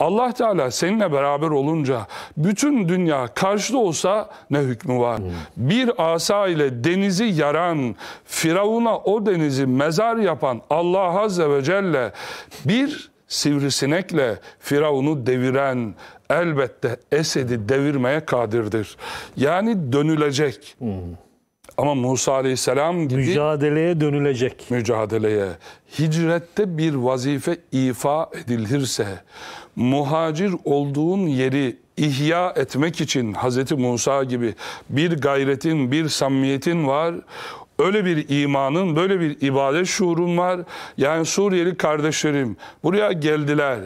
Allah Teala seninle beraber olunca bütün dünya karşıda olsa ne hükmü var? Hmm. Bir asa ile denizi yaran, Firavun'a o denizi mezar yapan Allah Azze ve Celle bir sivrisinekle Firavun'u deviren elbette Esed'i devirmeye kadirdir. Yani dönülecek. Hmm. Ama Musa Aleyhisselam gibi... Mücadeleye dönülecek. Mücadeleye. Hicrette bir vazife ifa edilirse, muhacir olduğun yeri ihya etmek için Hz. Musa gibi bir gayretin, bir samiyetin var. Öyle bir imanın, böyle bir ibadet şuurun var. Yani Suriyeli kardeşlerim buraya geldiler.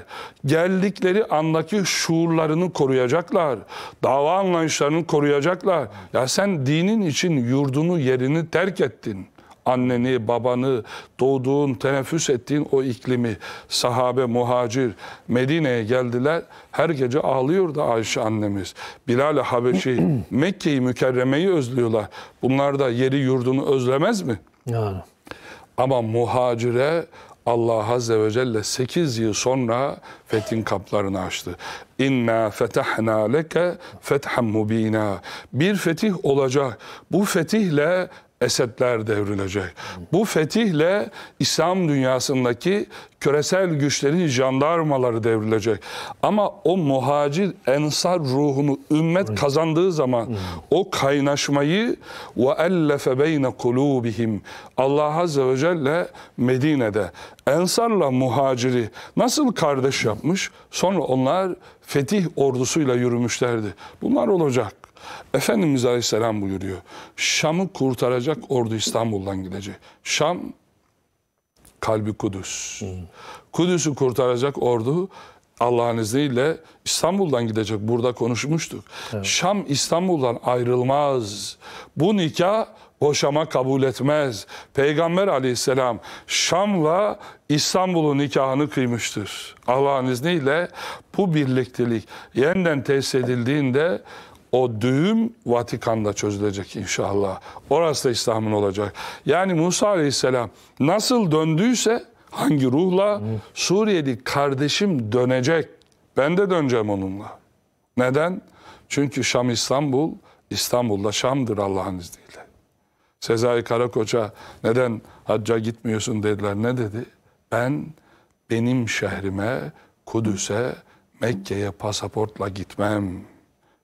Geldikleri andaki şuurlarını koruyacaklar. Dava anlayışlarını koruyacaklar. Ya sen dinin için yurdunu, yerini terk ettin anneni, babanı, doğduğun, teneffüs ettiğin o iklimi sahabe, muhacir Medine'ye geldiler. Her gece ağlıyordu Ayşe annemiz. Bilal Habeşi Mekke'yi mükerremeyi özlüyorlar. Bunlar da yeri yurdunu özlemez mi? Yani. Ama muhacire Allah Azze ve Celle 8 yıl sonra fethin kaplarını açtı. İnna fetahna leke fethem mubina. Bir fetih olacak. Bu fetihle esetler devrilecek. Bu fetihle İslam dünyasındaki küresel güçlerin jandarmaları devrilecek. Ama o muhacir ensar ruhunu ümmet kazandığı zaman o kaynaşmayı ve ellefe beyne kulubihim Allah azze ve celle Medine'de ensarla muhaciri nasıl kardeş yapmış? Sonra onlar fetih ordusuyla yürümüşlerdi. Bunlar olacak. Efendimiz Aleyhisselam buyuruyor. Şam'ı kurtaracak ordu İstanbul'dan gidecek. Şam kalbi Kudüs. Hmm. Kudüs'ü kurtaracak ordu Allah'ın izniyle İstanbul'dan gidecek. Burada konuşmuştuk. Evet. Şam İstanbul'dan ayrılmaz. Bu nikah boşama kabul etmez. Peygamber aleyhisselam Şam'la İstanbul'un nikahını kıymıştır. Allah'ın izniyle bu birliktelik yeniden tesis edildiğinde o düğüm Vatikan'da çözülecek inşallah. Orası da İslam'ın olacak. Yani Musa aleyhisselam nasıl döndüyse hangi ruhla Suriyeli kardeşim dönecek. Ben de döneceğim onunla. Neden? Çünkü Şam İstanbul, İstanbul'da Şam'dır Allah'ın izniyle. Sezai Karakoç'a neden hacca gitmiyorsun dediler. Ne dedi? Ben benim şehrime, Kudüs'e, Mekke'ye pasaportla gitmem.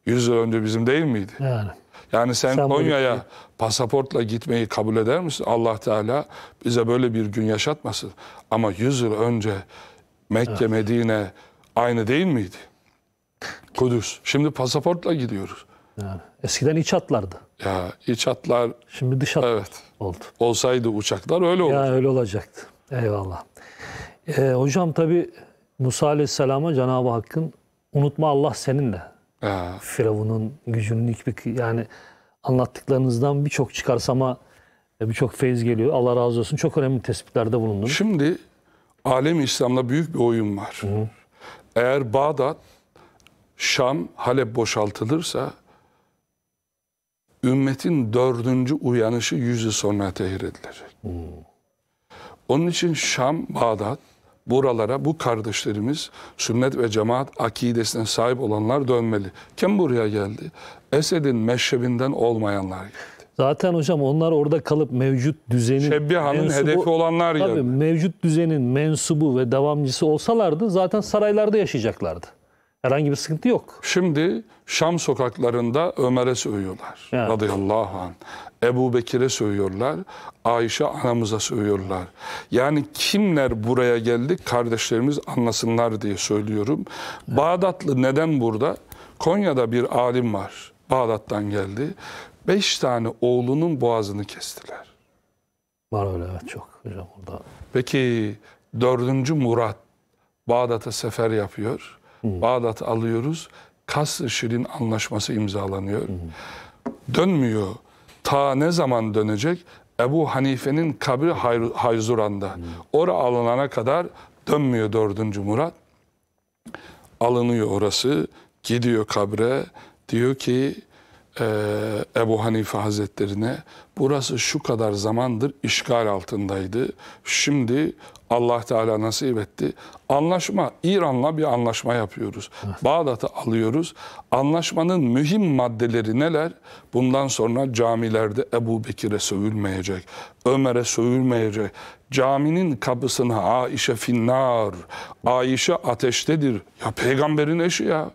Yüz yıl önce bizim değil miydi? Yani. Yani sen, sen Konya'ya pasaportla gitmeyi kabul eder misin? Allah Teala bize böyle bir gün yaşatmasın. Ama 100 yıl önce Mekke, evet. Medine aynı değil miydi? Kudüs. Şimdi pasaportla gidiyoruz. Yani eskiden iç hatlardı. Ya iç hatlar. Şimdi dış hatlar evet. oldu. Olsaydı uçaklar öyle olurdu. Ya öyle olacaktı. Eyvallah. Ee, hocam tabi Musa Aleyhisselam'a Cenab-ı Hakk'ın unutma Allah seninle Aa. Firavun'un gücünün hiçbir yani anlattıklarınızdan birçok çıkarsama e, birçok feyiz geliyor. Allah razı olsun. Çok önemli tespitlerde bulundunuz. Şimdi alem İslam'da büyük bir oyun var. Hı Eğer Bağdat, Şam, Halep boşaltılırsa ümmetin dördüncü uyanışı yüz sonra tehir edilir. Hı Onun için Şam, Bağdat, buralara bu kardeşlerimiz sünnet ve cemaat akidesine sahip olanlar dönmeli. Kim buraya geldi? Esed'in meşrebinden olmayanlar geldi. Zaten hocam onlar orada kalıp mevcut düzenin Şebbihan'ın mensubu, hedefi olanlar tabii, yani. mevcut düzenin mensubu ve devamcısı olsalardı zaten saraylarda yaşayacaklardı. Herhangi bir sıkıntı yok. Şimdi Şam sokaklarında Ömer'e söylüyorlar. Evet. Radıyallahu anh. Ebu Bekir'e söylüyorlar. Ayşe anamıza söylüyorlar. Yani kimler buraya geldi kardeşlerimiz anlasınlar diye söylüyorum. Evet. Bağdatlı neden burada? Konya'da bir alim var. Bağdat'tan geldi. Beş tane oğlunun boğazını kestiler. Var öyle evet çok hocam orada. Peki dördüncü Murat Bağdat'a sefer yapıyor. Hı. Bağdat alıyoruz. Kasr ı Şirin anlaşması imzalanıyor. Hı. Dönmüyor. Ta ne zaman dönecek? Ebu Hanife'nin kabri Hay Hayzuran'da. Hı. Ora alınana kadar dönmüyor 4. Murat. Alınıyor orası. Gidiyor kabre. Diyor ki Ebu Hanife Hazretlerine burası şu kadar zamandır işgal altındaydı. Şimdi Allah Teala nasip etti. Anlaşma, İran'la bir anlaşma yapıyoruz. Bağdat'ı alıyoruz. Anlaşmanın mühim maddeleri neler? Bundan sonra camilerde Ebu Bekir'e sövülmeyecek, Ömer'e sövülmeyecek. Caminin kapısına Aişe finnar, Aişe ateştedir. Ya peygamberin eşi ya.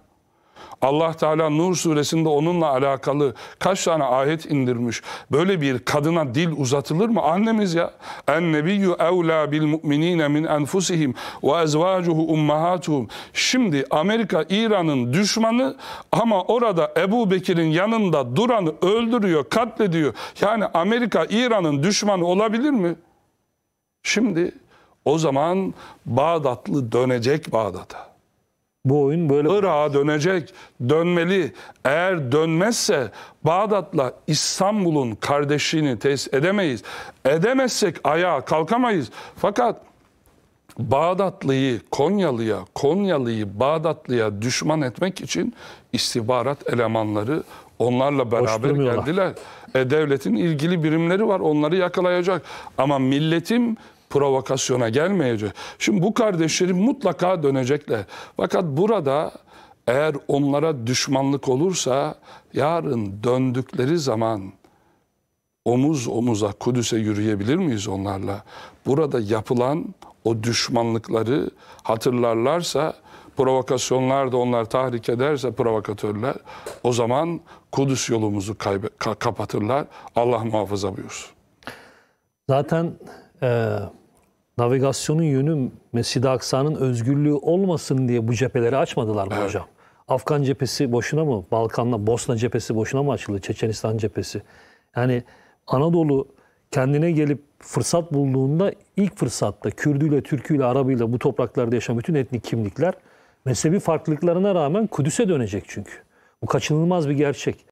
Allah Teala Nur suresinde onunla alakalı kaç tane ayet indirmiş. Böyle bir kadına dil uzatılır mı? Annemiz ya. En nebiyyü evlâ bil mu'minîne min enfusihim ve ezvâcuhu ummahatuhum. Şimdi Amerika İran'ın düşmanı ama orada Ebu Bekir'in yanında duranı öldürüyor, katlediyor. Yani Amerika İran'ın düşmanı olabilir mi? Şimdi o zaman Bağdatlı dönecek Bağdat'a. Bu oyun böyle... Irak'a dönecek, dönmeli. Eğer dönmezse Bağdat'la İstanbul'un kardeşliğini tesis edemeyiz. Edemezsek ayağa kalkamayız. Fakat Bağdatlıyı Konyalı'ya, Konyalı'yı Bağdatlı'ya düşman etmek için istihbarat elemanları onlarla beraber geldiler. E, devletin ilgili birimleri var onları yakalayacak. Ama milletim provokasyona gelmeyecek. Şimdi bu kardeşlerim mutlaka dönecekler. Fakat burada eğer onlara düşmanlık olursa yarın döndükleri zaman omuz omuza Kudüs'e yürüyebilir miyiz onlarla? Burada yapılan o düşmanlıkları hatırlarlarsa provokasyonlar da onlar tahrik ederse provokatörler o zaman Kudüs yolumuzu ka kapatırlar. Allah muhafaza buyursun. Zaten e, navigasyonun yönü Mescid-i Aksa'nın özgürlüğü olmasın diye bu cepheleri açmadılar mı hocam? Afgan cephesi boşuna mı? Balkanla Bosna cephesi boşuna mı açıldı? Çeçenistan cephesi. Yani Anadolu kendine gelip fırsat bulduğunda ilk fırsatta Kürdüyle, Türküyle, Arabıyla bu topraklarda yaşayan bütün etnik kimlikler mezhebi farklılıklarına rağmen Kudüs'e dönecek çünkü. Bu kaçınılmaz bir gerçek.